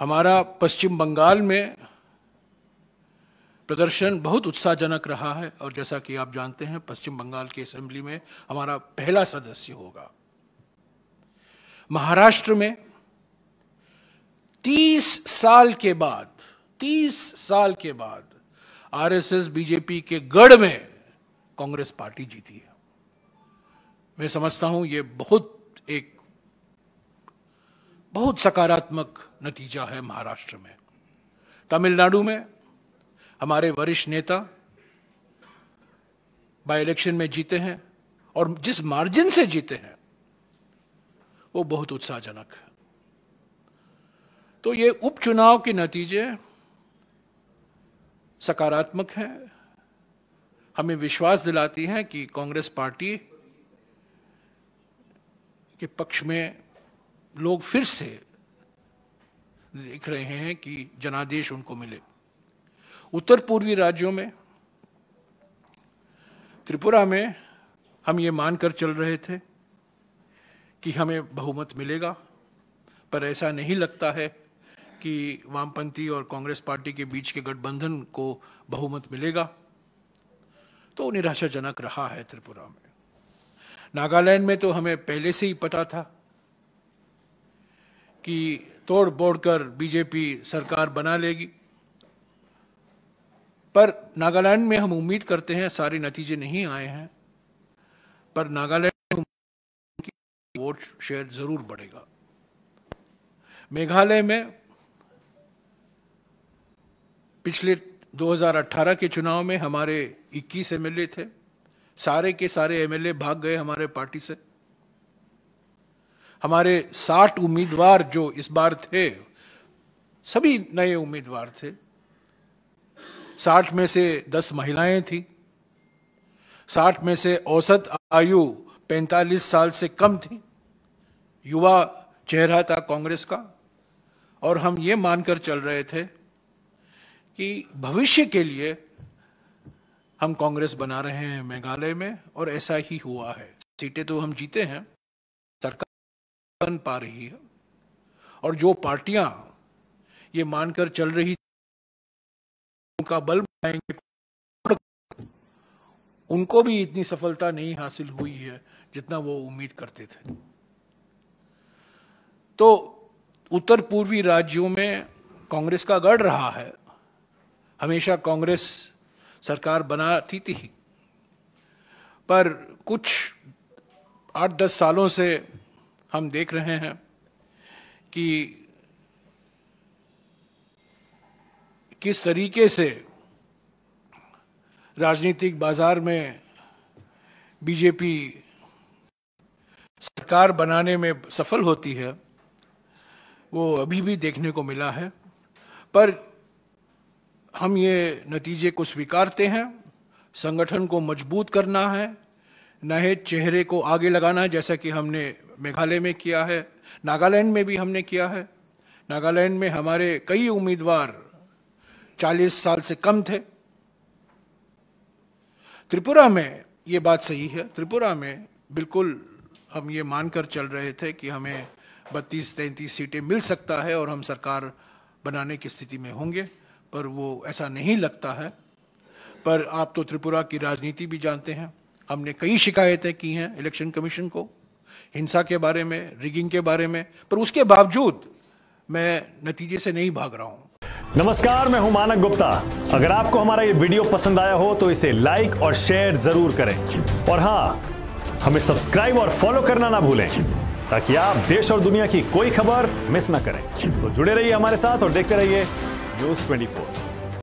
हमारा पश्चिम बंगाल में प्रदर्शन बहुत उत्साहजनक रहा है और जैसा कि आप जानते हैं पश्चिम बंगाल की असेंबली में हमारा पहला सदस्य होगा महाराष्ट्र में 30 साल के बाद 30 साल के बाद आरएसएस बीजेपी के गढ़ में कांग्रेस पार्टी जीती है मैं समझता हूं ये बहुत एक बहुत सकारात्मक नतीजा है महाराष्ट्र में तमिलनाडु में हमारे वरिष्ठ नेता बाई इलेक्शन में जीते हैं और जिस मार्जिन से जीते हैं वो बहुत उत्साहजनक है तो ये उपचुनाव के नतीजे सकारात्मक हैं हमें विश्वास दिलाती हैं कि कांग्रेस पार्टी के पक्ष में लोग फिर से देख रहे हैं कि जनादेश उनको मिले उत्तर पूर्वी राज्यों में त्रिपुरा में हम ये मानकर चल रहे थे कि हमें बहुमत मिलेगा पर ऐसा नहीं लगता है कि वामपंथी और कांग्रेस पार्टी के बीच के गठबंधन को बहुमत मिलेगा तो निराशाजनक रहा है त्रिपुरा में नागालैंड में तो हमें पहले से ही पता था कि तोड़ बोड़ कर बीजेपी सरकार बना लेगी पर नागालैंड में हम उम्मीद करते हैं सारे नतीजे नहीं आए हैं पर नागालैंड की वोट शेयर जरूर बढ़ेगा मेघालय में पिछले 2018 के चुनाव में हमारे 21 एमएलए थे सारे के सारे एमएलए भाग गए हमारे पार्टी से हमारे साठ उम्मीदवार जो इस बार थे सभी नए उम्मीदवार थे साठ में से दस महिलाएं थी साठ में से औसत आयु पैंतालीस साल से कम थी युवा चेहरा था कांग्रेस का और हम ये मानकर चल रहे थे कि भविष्य के लिए हम कांग्रेस बना रहे हैं मेघालय में और ऐसा ही हुआ है सीटें तो हम जीते हैं बन पा रही है और जो पार्टियां ये मानकर चल रही उनका बल बढ़ाएंगे उनको भी इतनी सफलता नहीं हासिल हुई है जितना वो उम्मीद करते थे तो उत्तर पूर्वी राज्यों में कांग्रेस का गढ़ रहा है हमेशा कांग्रेस सरकार बनाती थी पर कुछ आठ दस सालों से हम देख रहे हैं कि किस तरीके से राजनीतिक बाजार में बीजेपी सरकार बनाने में सफल होती है वो अभी भी देखने को मिला है पर हम ये नतीजे को स्वीकारते हैं संगठन को मजबूत करना है नए चेहरे को आगे लगाना जैसा कि हमने मेघालय में किया है नागालैंड में भी हमने किया है नागालैंड में हमारे कई उम्मीदवार 40 साल से कम थे त्रिपुरा में ये बात सही है त्रिपुरा में बिल्कुल हम ये मानकर चल रहे थे कि हमें 32 तैंतीस सीटें मिल सकता है और हम सरकार बनाने की स्थिति में होंगे पर वो ऐसा नहीं लगता है पर आप तो त्रिपुरा की राजनीति भी जानते हैं हमने कई शिकायतें की हैं इलेक्शन कमीशन को हिंसा के बारे में रिगिंग के बारे में पर उसके बावजूद मैं नतीजे से नहीं भाग रहा हूं नमस्कार मैं हूं मानक गुप्ता अगर आपको हमारा ये वीडियो पसंद आया हो तो इसे लाइक और शेयर जरूर करें और हाँ हमें सब्सक्राइब और फॉलो करना ना भूलें ताकि आप देश और दुनिया की कोई खबर मिस ना करें तो जुड़े रहिए हमारे साथ और देखते रहिए न्यूज ट्वेंटी